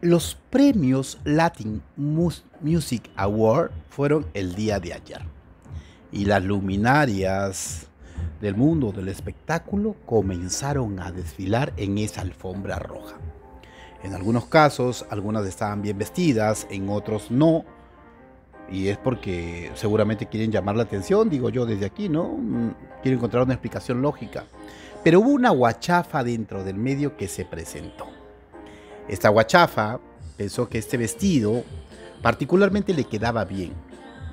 Los premios Latin Music Award fueron el día de ayer y las luminarias del mundo del espectáculo comenzaron a desfilar en esa alfombra roja. En algunos casos, algunas estaban bien vestidas, en otros no. Y es porque seguramente quieren llamar la atención, digo yo desde aquí, ¿no? Mm, Quiero encontrar una explicación lógica. Pero hubo una guachafa dentro del medio que se presentó. Esta guachafa pensó que este vestido particularmente le quedaba bien.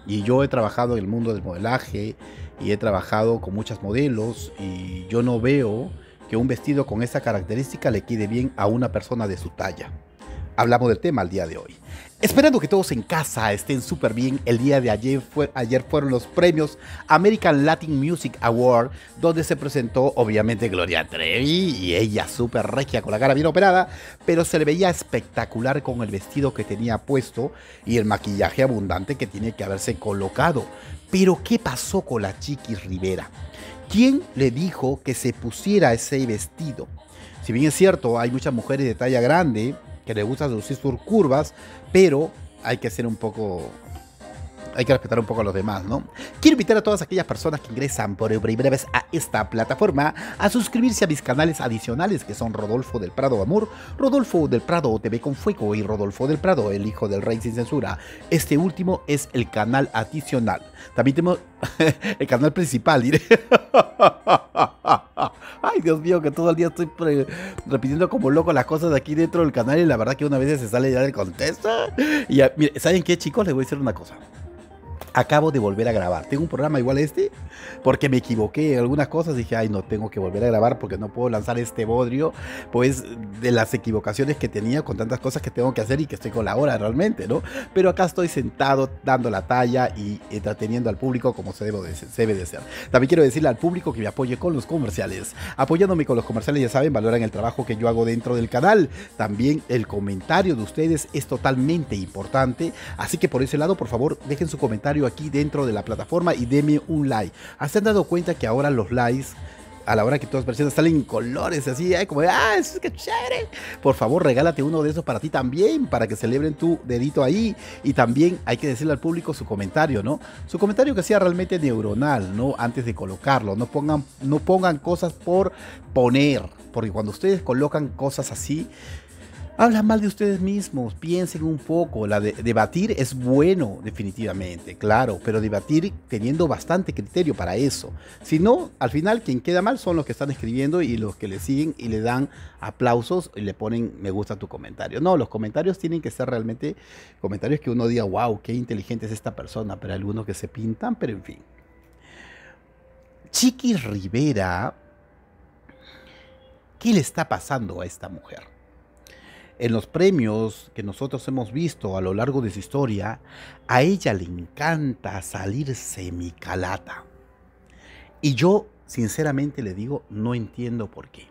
Y yo he trabajado en el mundo del modelaje y he trabajado con muchas modelos y yo no veo que un vestido con esa característica le quede bien a una persona de su talla hablamos del tema al día de hoy. Esperando que todos en casa estén súper bien, el día de ayer, fueron los premios American Latin Music Award, donde se presentó obviamente Gloria Trevi y ella súper regia con la cara bien operada, pero se le veía espectacular con el vestido que tenía puesto y el maquillaje abundante que tiene que haberse colocado. Pero ¿qué pasó con la Chiquis Rivera? ¿Quién le dijo que se pusiera ese vestido? Si bien es cierto, hay muchas mujeres de talla grande que le gusta reducir sus curvas, pero hay que ser un poco hay que respetar un poco a los demás, ¿no? Quiero invitar a todas aquellas personas que ingresan por primera vez a esta plataforma a suscribirse a mis canales adicionales que son Rodolfo del Prado Amor, Rodolfo del Prado TV con Fuego y Rodolfo del Prado, el hijo del rey sin censura. Este último es el canal adicional. También tenemos el canal principal, diré. Ay, Dios mío, que todo el día estoy repitiendo como loco las cosas de aquí dentro del canal y la verdad que una vez se sale ya del contexto. Y ya, ¿saben qué, chicos? Les voy a decir una cosa acabo de volver a grabar. Tengo un programa igual a este, porque me equivoqué en algunas cosas. Dije, ay, no tengo que volver a grabar porque no puedo lanzar este bodrio, pues de las equivocaciones que tenía con tantas cosas que tengo que hacer y que estoy con la hora realmente, ¿no? Pero acá estoy sentado dando la talla y entreteniendo al público como se debe Se debe de ser. También quiero decirle al público que me apoye con los comerciales. Apoyándome con los comerciales, ya saben, valoran el trabajo que yo hago dentro del canal. También el comentario de ustedes es totalmente importante. Así que por ese lado, por favor, dejen su comentario aquí dentro de la plataforma y deme un like. ¿Has dado cuenta que ahora los likes a la hora que todas personas salen En colores así, hay como, ah, es que chévere. Por favor, regálate uno de esos para ti también, para que celebren tu dedito ahí. Y también hay que decirle al público su comentario, ¿no? Su comentario que sea realmente neuronal, ¿no? Antes de colocarlo. No pongan, no pongan cosas por poner. Porque cuando ustedes colocan cosas así, Hablan mal de ustedes mismos, piensen un poco. La de, debatir es bueno, definitivamente, claro, pero debatir teniendo bastante criterio para eso. Si no, al final quien queda mal son los que están escribiendo y los que le siguen y le dan aplausos y le ponen me gusta tu comentario. No, los comentarios tienen que ser realmente comentarios que uno diga, wow, qué inteligente es esta persona, pero algunos que se pintan, pero en fin. Chiqui Rivera, ¿qué le está pasando a esta mujer? En los premios que nosotros hemos visto a lo largo de su historia, a ella le encanta salir semicalata. Y yo, sinceramente, le digo, no entiendo por qué.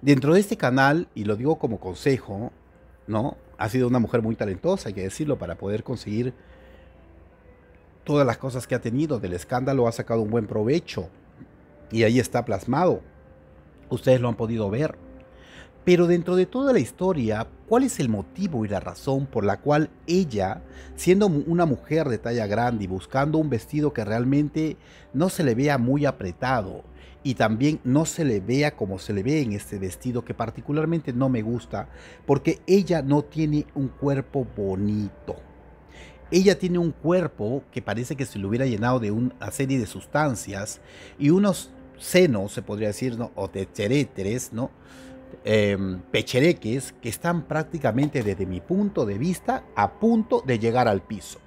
Dentro de este canal, y lo digo como consejo, ¿no? Ha sido una mujer muy talentosa, hay que decirlo, para poder conseguir todas las cosas que ha tenido. Del escándalo ha sacado un buen provecho. Y ahí está plasmado. Ustedes lo han podido ver. Pero dentro de toda la historia, ¿cuál es el motivo y la razón por la cual ella, siendo una mujer de talla grande y buscando un vestido que realmente no se le vea muy apretado y también no se le vea como se le ve en este vestido que particularmente no me gusta, porque ella no tiene un cuerpo bonito? Ella tiene un cuerpo que parece que se le hubiera llenado de una serie de sustancias y unos senos, se podría decir, ¿no? o de teréteres, ¿no? Em, pechereques que están prácticamente desde mi punto de vista a punto de llegar al piso.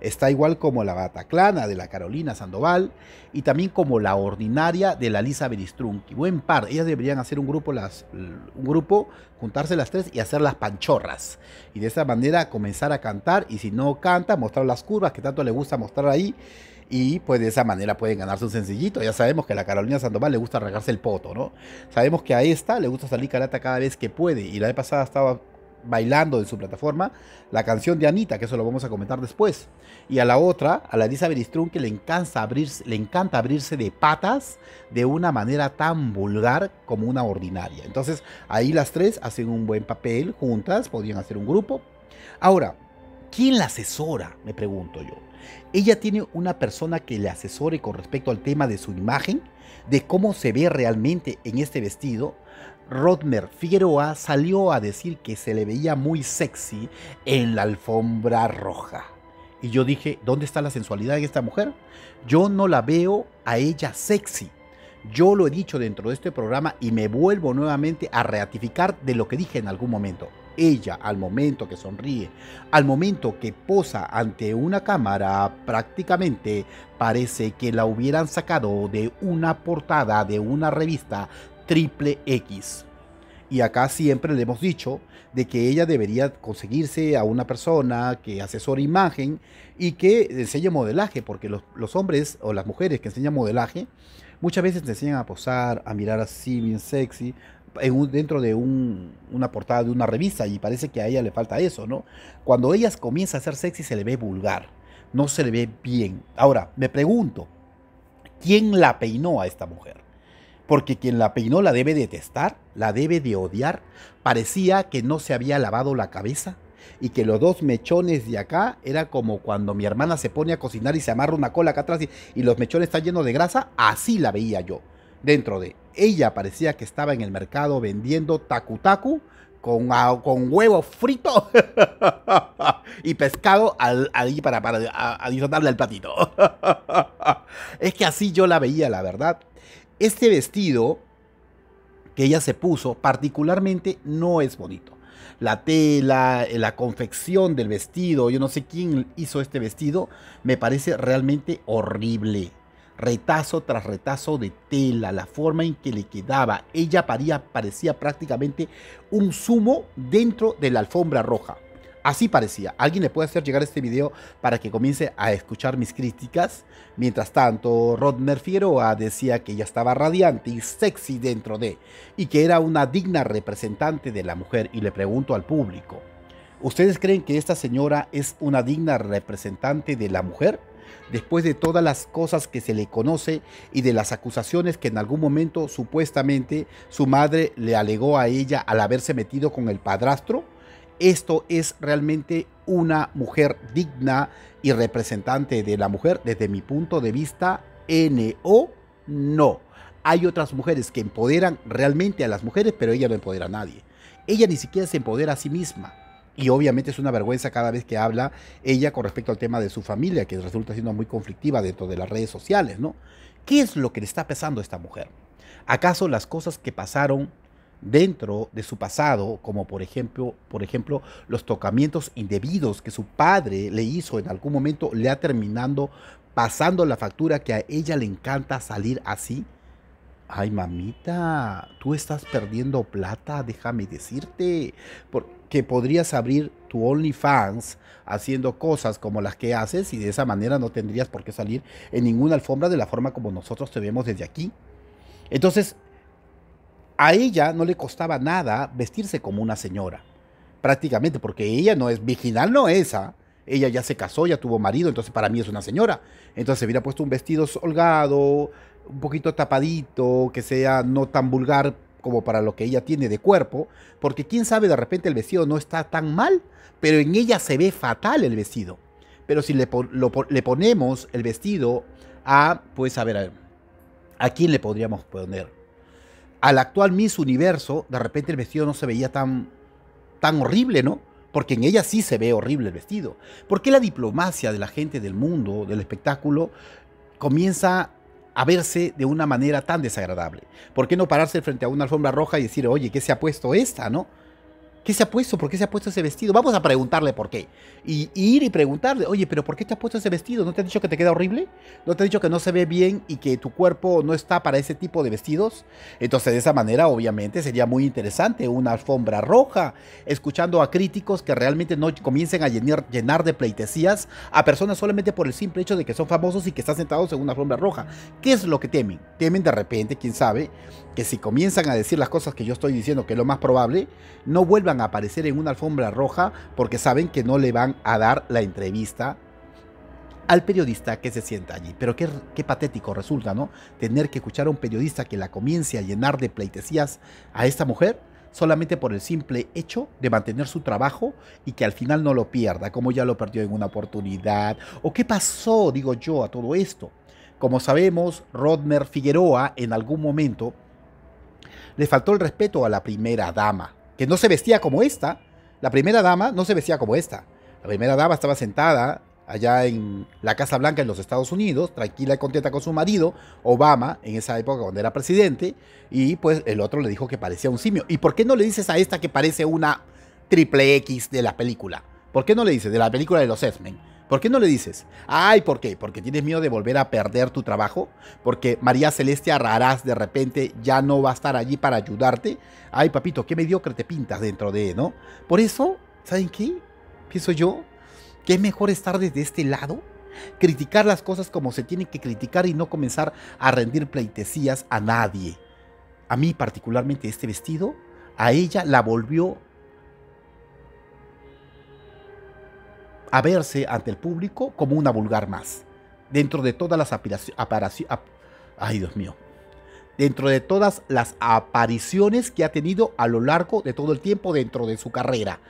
Está igual como la Bataclana de la Carolina Sandoval y también como la ordinaria de la Lisa Y Buen par, ellas deberían hacer un grupo, las, un grupo, juntarse las tres y hacer las panchorras. Y de esa manera comenzar a cantar y si no canta, mostrar las curvas que tanto le gusta mostrar ahí y pues de esa manera pueden ganarse un sencillito. Ya sabemos que a la Carolina Sandoval le gusta regarse el poto, ¿no? Sabemos que a esta le gusta salir carata cada vez que puede y la vez pasada estaba bailando en su plataforma la canción de Anita, que eso lo vamos a comentar después. Y a la otra, a la Elizabeth Beristrún, que le encanta, abrirse, le encanta abrirse de patas de una manera tan vulgar como una ordinaria. Entonces ahí las tres hacen un buen papel juntas, podrían hacer un grupo. Ahora, ¿quién la asesora? Me pregunto yo. Ella tiene una persona que le asesore con respecto al tema de su imagen, de cómo se ve realmente en este vestido. Rodmer Figueroa salió a decir que se le veía muy sexy en la alfombra roja. Y yo dije, ¿dónde está la sensualidad en esta mujer? Yo no la veo a ella sexy. Yo lo he dicho dentro de este programa y me vuelvo nuevamente a ratificar de lo que dije en algún momento. Ella, al momento que sonríe, al momento que posa ante una cámara, prácticamente parece que la hubieran sacado de una portada de una revista triple X. Y acá siempre le hemos dicho de que ella debería conseguirse a una persona que asesore imagen y que enseñe modelaje, porque los, los hombres o las mujeres que enseñan modelaje muchas veces te enseñan a posar, a mirar así bien sexy, dentro de una portada de una revista y parece que a ella le falta eso, ¿no? Cuando ella comienza a ser sexy se le ve vulgar, no se le ve bien. Ahora, me pregunto, ¿quién la peinó a esta mujer? Porque quien la peinó la debe detestar, la debe de odiar. Parecía que no se había lavado la cabeza y que los dos mechones de acá era como cuando mi hermana se pone a cocinar y se amarra una cola acá atrás y los mechones están llenos de grasa, así la veía yo dentro de ella parecía que estaba en el mercado vendiendo tacu con, ah, con huevo frito y pescado ahí para, para al platito. es que así yo la veía, la verdad. Este vestido que ella se puso particularmente no es bonito. La tela, eh, la confección del vestido, yo no sé quién hizo este vestido, me parece realmente horrible, retazo tras retazo de tela, la forma en que le quedaba. Ella paría, parecía prácticamente un zumo dentro de la alfombra roja. Así parecía. Alguien le puede hacer llegar este video para que comience a escuchar mis críticas. Mientras tanto, Rodner Fieroa ah, decía que ella estaba radiante y sexy dentro de, y que era una digna representante de la mujer. Y le pregunto al público, ¿ustedes creen que esta señora es una digna representante de la mujer? después de todas las cosas que se le conoce y de las acusaciones que en algún momento supuestamente su madre le alegó a ella al haberse metido con el padrastro, esto es realmente una mujer digna y representante de la mujer desde mi punto de vista, NO, no. Hay otras mujeres que empoderan realmente a las mujeres, pero ella no empodera a nadie. Ella ni siquiera se empodera a sí misma y obviamente es una vergüenza cada vez que habla ella con respecto al tema de su familia, que resulta siendo muy conflictiva dentro de las redes sociales, ¿no? ¿Qué es lo que le está pasando a esta mujer? ¿Acaso las cosas que pasaron dentro de su pasado, como por ejemplo, por ejemplo, los tocamientos indebidos que su padre le hizo en algún momento, le ha terminado pasando la factura que a ella le encanta salir así? Ay, mamita, tú estás perdiendo plata, déjame decirte, porque podrías abrir tu OnlyFans haciendo cosas como las que haces y de esa manera no tendrías por qué salir en ninguna alfombra de la forma como nosotros te vemos desde aquí. Entonces, a ella no le costaba nada vestirse como una señora, prácticamente, porque ella no es virginal, no esa. ¿ah? Ella ya se casó, ya tuvo marido, entonces para mí es una señora. Entonces se hubiera puesto un vestido holgado, un poquito tapadito, que sea no tan vulgar como para lo que ella tiene de cuerpo, porque quién sabe, de repente el vestido no está tan mal, pero en ella se ve fatal el vestido. Pero si le, ponemos el vestido a, pues a ver, a quién le podríamos poner? Al actual Miss Universo, de repente el vestido no se veía tan, tan horrible, ¿no? porque en ella sí se ve horrible el vestido. ¿Por qué la diplomacia de la gente del mundo, del espectáculo, comienza a verse de una manera tan desagradable? ¿Por qué no pararse frente a una alfombra roja y decir, oye, ¿qué se ha puesto esta, no? ¿Qué se ha puesto? ¿Por qué se ha puesto ese vestido? Vamos a preguntarle por qué. Y, ir y preguntarle, oye, pero ¿por qué te has puesto ese vestido? ¿No te ha dicho que te queda horrible? ¿No te ha dicho que no se ve bien y que tu cuerpo no está para ese tipo de vestidos? Entonces, de esa manera, obviamente, sería muy interesante una alfombra roja, escuchando a críticos que realmente no comiencen a llenar, llenar de pleitesías a personas solamente por el simple hecho de que son famosos y que están sentados en una alfombra roja. ¿Qué es lo que temen? Temen de repente, quién sabe, que si comienzan a decir las cosas que yo estoy diciendo, que es lo más probable, no vuelvan a aparecer en una alfombra roja porque saben que no le van a dar la entrevista al periodista que se sienta allí. Pero qué, qué, patético resulta, ¿no? Tener que escuchar a un periodista que la comience a llenar de pleitesías a esta mujer solamente por el simple hecho de mantener su trabajo y que al final no lo pierda, como ya lo perdió en una oportunidad. ¿O qué pasó, digo yo, a todo esto? Como sabemos, Rodmer Figueroa en algún momento le faltó el respeto a la primera dama, no se vestía como esta. La primera dama no se vestía como esta. La primera dama estaba sentada allá en la Casa Blanca en los Estados Unidos, tranquila y contenta con su marido, Obama, en esa época cuando era presidente, y pues el otro le dijo que parecía un simio. ¿Y por qué no le dices a esta que parece una triple X de la película? ¿Por qué no le dices de la película de los X-Men? ¿Por qué no le dices? Ay, ¿por qué? Porque tienes miedo de volver a perder tu trabajo, porque María Celestia Rarás de repente ya no va a estar allí para ayudarte. Ay, papito, qué mediocre te pintas dentro de, ¿no? Por eso, ¿saben qué? Pienso yo que es mejor estar desde este lado, criticar las cosas como se tienen que criticar y no comenzar a rendir pleitesías a nadie. A mí particularmente este vestido, a ella la volvió a verse ante el público como una vulgar más. Dentro de todas las apariciones... Dios mío. Dentro de todas las apariciones que ha tenido a lo largo de todo el tiempo dentro de su carrera.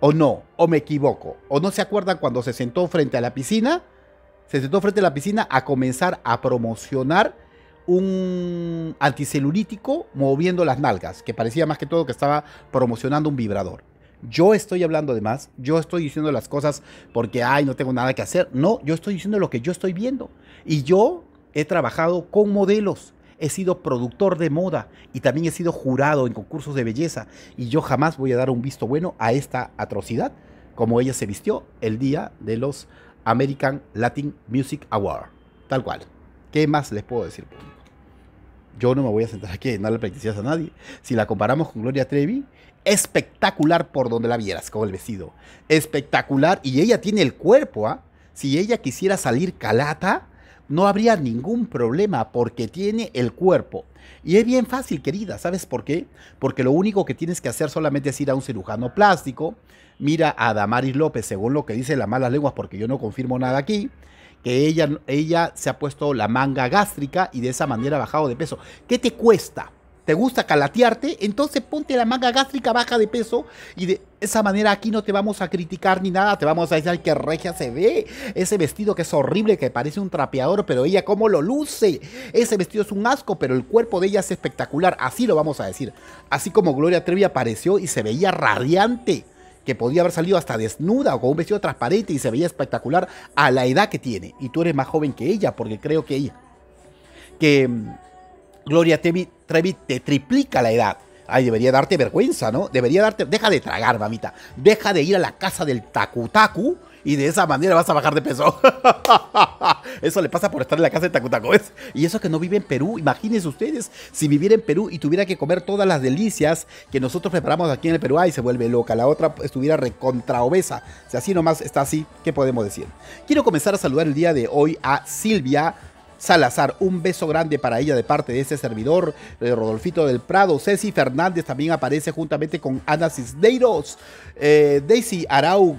O no, o me equivoco. O no se acuerdan cuando se sentó frente a la piscina. Se sentó frente a la piscina a comenzar a promocionar un anticelulítico moviendo las nalgas, que parecía más que todo que estaba promocionando un vibrador. Yo estoy hablando de más, yo estoy diciendo las cosas porque, ay, no tengo nada que hacer. No, yo estoy diciendo lo que yo estoy viendo. Y yo he trabajado con modelos, he sido productor de moda y también he sido jurado en concursos de belleza. Y yo jamás voy a dar un visto bueno a esta atrocidad como ella se vistió el día de los American Latin Music Award. Tal cual. ¿Qué más les puedo decir? Yo no me voy a sentar aquí a darle practicidad a nadie. Si la comparamos con Gloria Trevi, espectacular por donde la vieras con el vestido. Espectacular. Y ella tiene el cuerpo, ¿ah? Si ella quisiera salir calata, no habría ningún problema porque tiene el cuerpo. Y es bien fácil, querida, ¿sabes por qué? Porque lo único que tienes que hacer solamente es ir a un cirujano plástico. Mira a Damaris López, según lo que dice la mala lengua, porque yo no confirmo nada aquí, que ella, ella se ha puesto la manga gástrica y de esa manera ha bajado de peso. ¿Qué te cuesta? te gusta calatearte, entonces ponte la manga gástrica baja de peso y de esa manera aquí no te vamos a criticar ni nada, te vamos a decir que regia se ve, ese vestido que es horrible, que parece un trapeador, pero ella cómo lo luce, ese vestido es un asco, pero el cuerpo de ella es espectacular, así lo vamos a decir, así como Gloria Trevi apareció y se veía radiante, que podía haber salido hasta desnuda o con un vestido transparente y se veía espectacular a la edad que tiene, y tú eres más joven que ella, porque creo que ella, que Gloria Trevi, te triplica la edad. Ay, debería darte vergüenza, ¿no? Debería darte. Deja de tragar, mamita. Deja de ir a la casa del Takutaku y de esa manera vas a bajar de peso. eso le pasa por estar en la casa de Takutaku. Y eso que no vive en Perú. Imagínense ustedes, si viviera en Perú y tuviera que comer todas las delicias que nosotros preparamos aquí en el Perú, ay, se vuelve loca. La otra estuviera recontraobesa. obesa. así nomás está así, ¿qué podemos decir? Quiero comenzar a saludar el día de hoy a Silvia. Salazar. Un beso grande para ella de parte de este servidor, eh, Rodolfito del Prado. Ceci Fernández también aparece juntamente con Ana Cisneiros. Eh, Daisy, Arau,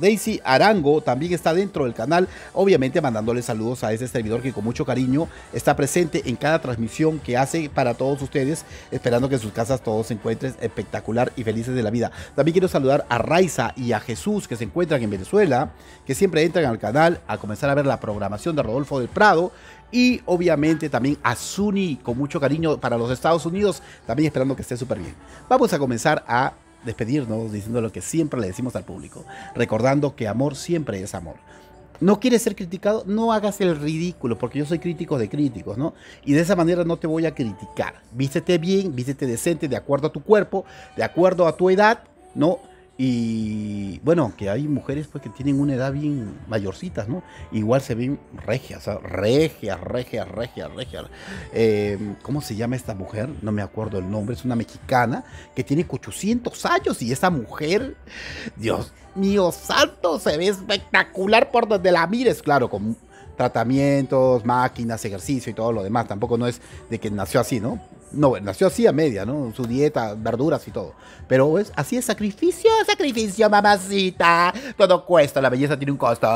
Daisy Arango también está dentro del canal, obviamente mandándole saludos a ese servidor que con mucho cariño está presente en cada transmisión que hace para todos ustedes, esperando que en sus casas todos se encuentren espectacular y felices de la vida. También quiero saludar a Raiza y a Jesús que se encuentran en Venezuela, que siempre entran al canal a comenzar a ver la programación de Rodolfo del Prado y obviamente también a Suni con mucho cariño para los Estados Unidos, también esperando que esté súper bien. Vamos a comenzar a despedirnos diciendo lo que siempre le decimos al público, recordando que amor siempre es amor. ¿No quieres ser criticado? No hagas el ridículo, porque yo soy crítico de críticos, ¿no? Y de esa manera no te voy a criticar. Vístete bien, vístete decente, de acuerdo a tu cuerpo, de acuerdo a tu edad, ¿no? Y bueno, que hay mujeres pues que tienen una edad bien mayorcitas, ¿no? Igual se ven regias, regias, regias, regias, regias. Em, ¿Cómo se llama esta mujer? No me acuerdo el nombre, es una mexicana que tiene 800 años y esa mujer, Dios mío santo, se ve espectacular por donde la mires, claro, con tratamientos, máquinas, ejercicio y todo lo demás. Tampoco no es de que nació así, ¿no? No, nació así a media, ¿no? Su dieta, verduras y todo. Pero es así es sacrificio, sacrificio, mamacita. Todo cuesta, la belleza tiene un costo.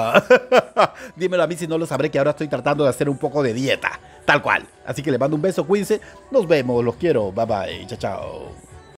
Dímelo a mí si no lo sabré que ahora estoy tratando de hacer un poco de dieta. Tal cual. Así que le mando un beso, quince Nos vemos, los quiero. Bye bye. Chao, chao.